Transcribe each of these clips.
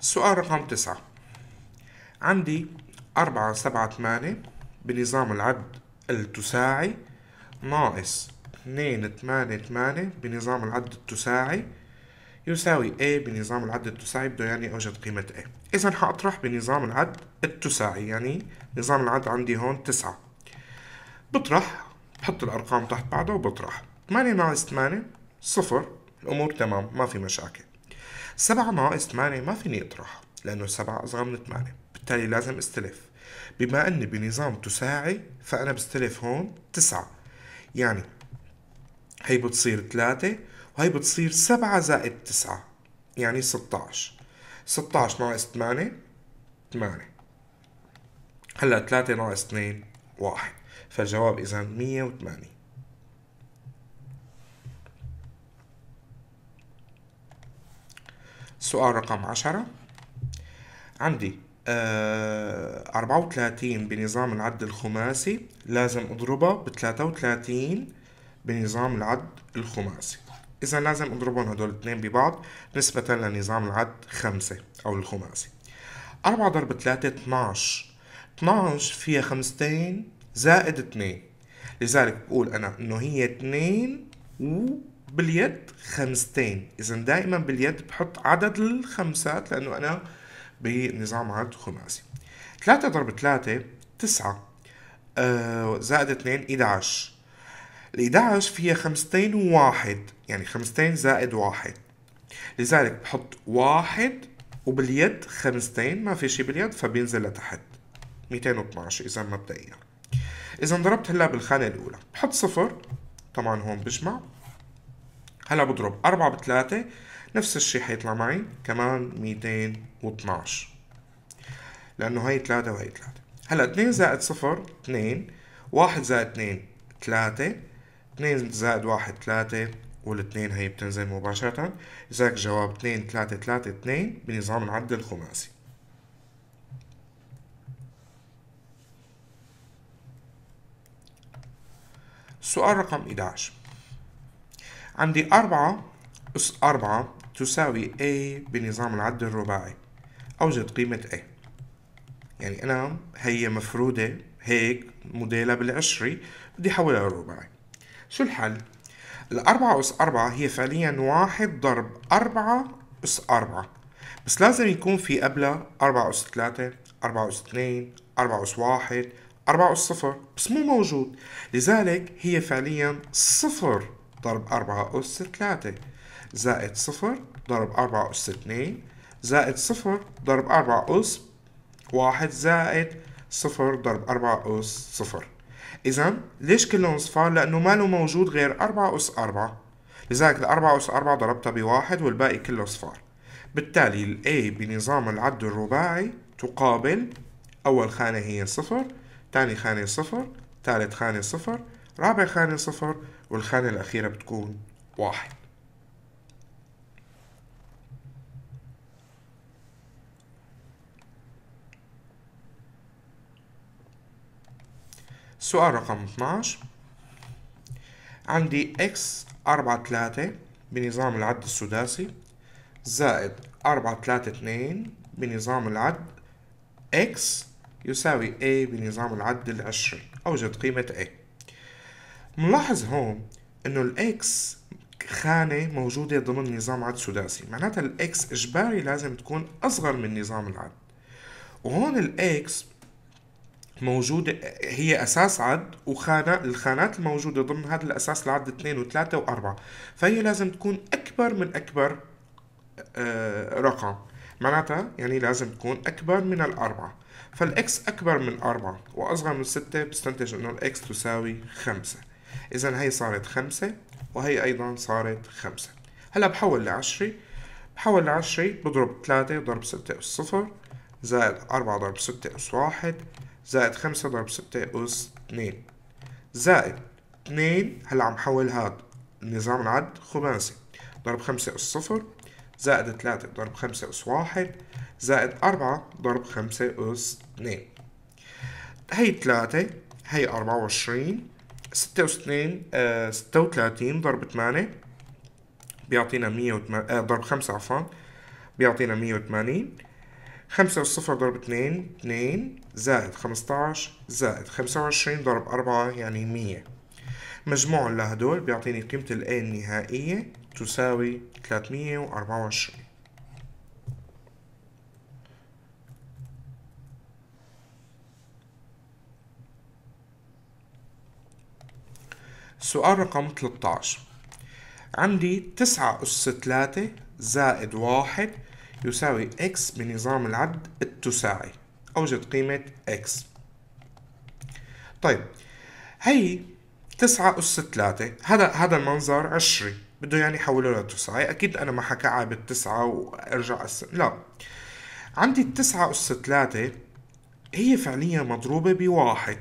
السؤال رقم تسعة عندي أربعة سبعة ثمانية بنظام العد التساعي ناقص اثنين ثمانية ثمانية بنظام العد التساعي يساوي A بنظام العد التساعي بده يعني أوجد قيمة A إذا حأطرح بنظام العد التساعي يعني نظام العد عندي هون تسعة بطرح بحط الأرقام تحت بعضها وبطرح ثمانية ناقص ثمانية صفر الأمور تمام ما في مشاكل سبعة ناقص ثمانية ما فيني أطرحها لأنه سبعة أصغر من ثمانية بالتالي لازم استلف بما أني بنظام تساعي فأنا بستلف هون تسعة يعني هي بتصير ثلاثة وهي بتصير سبعة زائد تسعة يعني ستاش ستاش ناقص ثمانية ثمانية هلا ثلاثة ناقص اثنين واحد فالجواب إذا مية وثمانية سؤال رقم عشرة عندي آه، أربعة وثلاثين بنظام العد الخماسي لازم أضربها بثلاثة وثلاثين بنظام العد الخماسي إذا لازم أضربهم هدول الاثنين ببعض نسبة لنظام العد خمسة أو الخماسي أربعة ضرب ثلاثة اتناش اتناش فيها خمستين زائد اتنين لذلك بقول أنا إنه هي اتنين و باليد خمستين اذا دائما باليد بحط عدد الخمسات لانه انا بنظام عد خماسي ثلاثة ضرب ثلاثة تسعة آه زائد اثنين 11 ال 11 فيها خمستين وواحد يعني خمستين زائد واحد لذلك بحط واحد وباليد خمستين ما في شيء باليد فبينزل لتحت 212 اذا مبدئيا اذا ضربت هلا بالخانه الاولى بحط صفر طبعا هون بجمع هلا بضرب 4 3 نفس الشي حيطلع معي كمان 212 لأنه هي 3 وهي 3 هلا 2 زائد 0 2 1 زائد 2 3 2 زائد 1 3 والاثنين هي بتنزل مباشرة لذلك جواب 2 3 3 2 بنظام العد الخماسي سؤال رقم 11 عندي أربعة أس أربعة تساوي A بنظام العد الرباعي أوجد قيمة A يعني أنا هي مفرودة هيك موديلها بالعشري بدي أحولها للرباعي شو الحل؟ الأربعة أس أربعة هي فعليا واحد ضرب أربعة أس أربعة بس لازم يكون في قبلها أربعة أس ثلاثة أربعة أس اثنين أربعة أس واحد أربعة أس صفر بس مو موجود لذلك هي فعليا صفر ضرب أربعة أس تلاتة زائد صفر ضرب أربعة أس اتنين زائد صفر ضرب أربعة أس واحد زائد صفر ضرب أربعة أس صفر إذا ليش كلهم صفار؟ لأنه ما له موجود غير أربعة أس أربعة لذلك الأربعة أس أربعة ضربتها بواحد والباقي كله صفار بالتالي ال A بنظام العد الرباعي تقابل أول خانة هي صفر ثاني خانة صفر ثالث خانة صفر رابع خانة صفر والخانة الأخيرة بتكون واحد سؤال رقم 12 عندي x 4 3 بنظام العد السداسي زائد 4 3 2 بنظام العد x يساوي a بنظام العد العشري أوجد قيمة a ملاحظ هون انه الاكس خانة موجودة ضمن نظام عد سداسي معناتها الاكس اجباري لازم تكون اصغر من نظام العد وهون الاكس موجودة هي أساس عد وخانة الخانات الموجودة ضمن هذا الأساس العد اثنين وثلاثة وأربعة فهي لازم تكون أكبر من أكبر آه، رقم معناتها يعني لازم تكون أكبر من الأربعة فالإكس أكبر من أربعة وأصغر من ستة بستنتج إنه الإكس تساوي خمسة إذا هي صارت خمسة وهي أيضا صارت خمسة هلا بحول لعشرة بحول لعشرة بضرب تلاتة ضرب ستة أس صفر زائد أربعة ضرب ستة أس واحد زائد خمسة ضرب ستة أس اثنين زائد اثنين هلا عم حول هاد نظام العد خماسي ضرب خمسة أس صفر زائد تلاتة ضرب خمسة أس واحد زائد أربعة ضرب خمسة أس اثنين هي تلاتة هي أربعة وعشرين ستة وستين آه، ستة وثلاثين ضرب ثمانية بيعطينا مية وثمانين آه، ضرب خمسة عفوا بيعطينا مية وثمانين خمسة وصفر ضرب اثنين اثنين زائد عشر زائد خمسة وعشرين ضرب أربعة يعني مية مجموعهم لهدول بيعطيني قيمة الـ A النهائية تساوي وأربعة وعشرين سؤال رقم 13 عندي 9 أس 3 زائد 1 يساوي x بنظام العد التساعي أوجد قيمة x طيب هي 9 أس 3 هذا هذا المنظر 20 بده يعني حوله لتساعي أكيد أنا ما حكعب التسعة وأرجع أس... لا عندي التسعة أس 3 هي فعليا مضروبة بواحد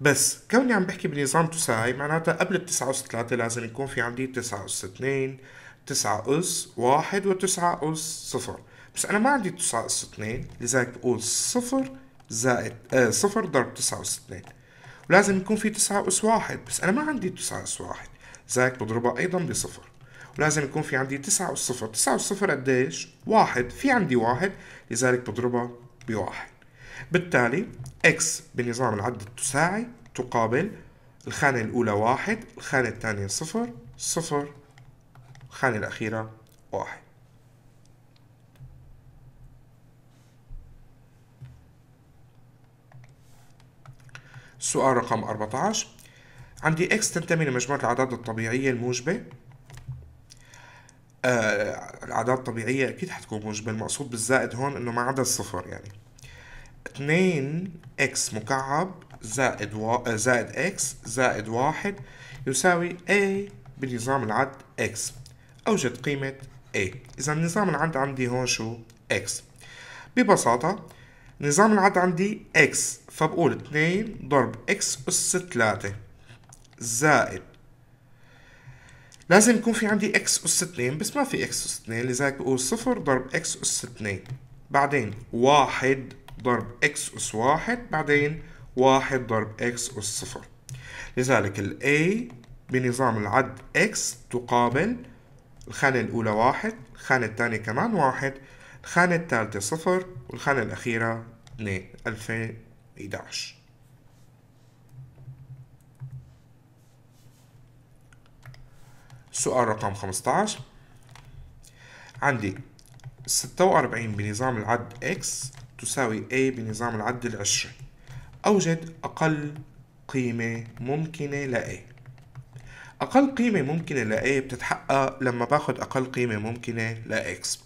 بس كوني عم بحكي بنظام تساعي معناتها قبل التسعة أس ثلاثة لازم يكون في عندي تسعة أس اثنين تسعة أس واحد وتسعة أس صفر بس أنا ما عندي تسعة أس اثنين لذلك بقول صفر زائد آه صفر ضرب تسعة أس اثنين ولازم يكون في تسعة أس واحد بس أنا ما عندي تسعة أس واحد لذلك بضربها أيضا بصفر ولازم يكون في عندي تسعة أس صفر تسعة أس صفر قديش؟ واحد في عندي واحد لذلك بضربها بواحد بالتالي x بنظام العد التساعي تقابل الخانة الأولى واحد الخانة الثانية صفر صفر الخانة الأخيرة واحد سؤال رقم 14 عندي x تنتمي لمجموعة الأعداد الطبيعية الموجبة آه الأعداد الطبيعية أكيد حتكون موجبة المقصود بالزائد هون إنه ما عدا الصفر يعني 2 اكس مكعب زائد و... آه، زائد اكس زائد واحد يساوي a بنظام العد x أوجد قيمة a إذا نظام العد عندي هون شو x ببساطة نظام العد عندي x فبقول 2 ضرب x أس 3 زائد لازم يكون في عندي x أس 2 بس ما في x أس 2 لذلك بقول 0 ضرب x أس 2 بعدين 1 ضرب x أس واحد بعدين واحد ضرب x أس صفر لذلك ال A بنظام العد x تقابل الخانة الأولى واحد الخانة الثانية كمان واحد الخانة الثالثة صفر والخانة الأخيرة اثنين 2011 سؤال رقم 15 عندي 46 بنظام العد x تساوي A بنظام العد العشري أوجد أقل قيمة ممكنة لـ A أقل قيمة ممكنة لـ A بتتحقق لما باخد أقل قيمة ممكنة لـ X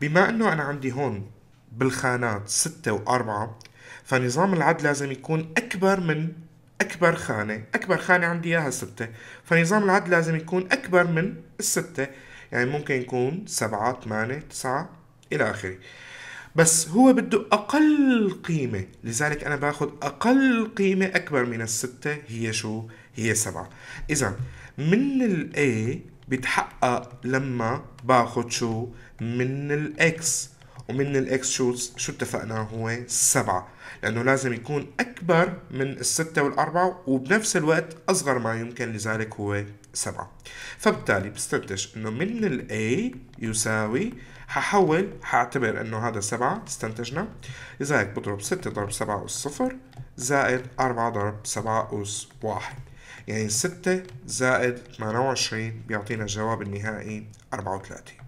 بما أنه أنا عندي هون بالخانات 6 و 4 فنظام العد لازم يكون أكبر من أكبر خانة أكبر خانة عندي إياها 6 فنظام العد لازم يكون أكبر من الستة يعني ممكن يكون 7 8 9 إلى آخره بس هو بده أقل قيمة لذلك أنا باخذ أقل قيمة أكبر من الستة هي شو؟ هي سبعة إذا من الـ A بتحقق لما باخذ شو؟ من الـ X ومن الـ X شو شو اتفقنا هو سبعة لأنه لازم يكون أكبر من الستة والأربعة وبنفس الوقت أصغر ما يمكن لذلك هو سبعة فبالتالي بستنتج أنه من الـ A يساوي هحول هعتبر انه هذا سبعة استنتجنا اذا هيك بضرب ستة ضرب سبعة أس صفر زائد أربعة ضرب سبعة أس واحد يعني ستة زائد ثمانية وعشرين بيعطينا الجواب النهائي اربعة وثلاثين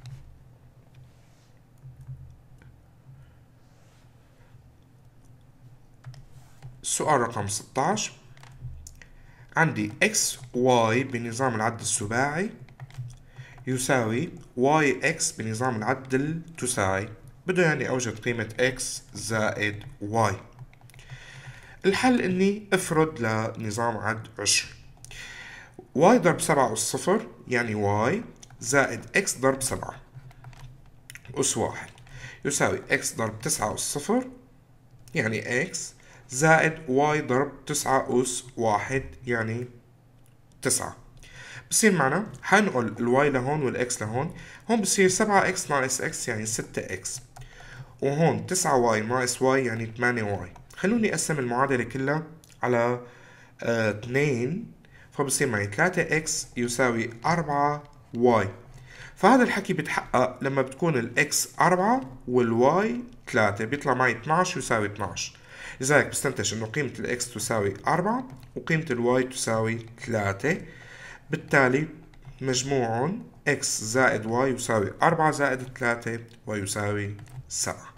سؤال رقم 16 عندي x y بنظام العد السباعي يساوي واي اكس بنظام العد التساعي بده يعني أوجد قيمة x زائد y الحل إني أفرد لنظام عد عشر y ضرب سبعة أس صفر يعني y زائد x ضرب سبعة أس واحد يساوي x ضرب تسعة أس صفر يعني x زائد y ضرب تسعة أس واحد يعني تسعة بصير معنا حنقل الواي لهون والاكس لهون هون بصير 7 اكس ناقص اكس يعني 6 اكس وهون 9 واي ناقص واي يعني 8 واي خلوني اقسم المعادلة كلها على 2 آه، فبصير معي 3 اكس يساوي 4 واي فهذا الحكي بتحقق لما بتكون الاكس 4 والواي 3 بيطلع معي 12 يساوي 12 لذلك بستنتج انه قيمة الاكس تساوي 4 وقيمة الواي تساوي 3 بالتالي مجموعهم x زائد y يساوي 4 زائد 3 ويساوي 7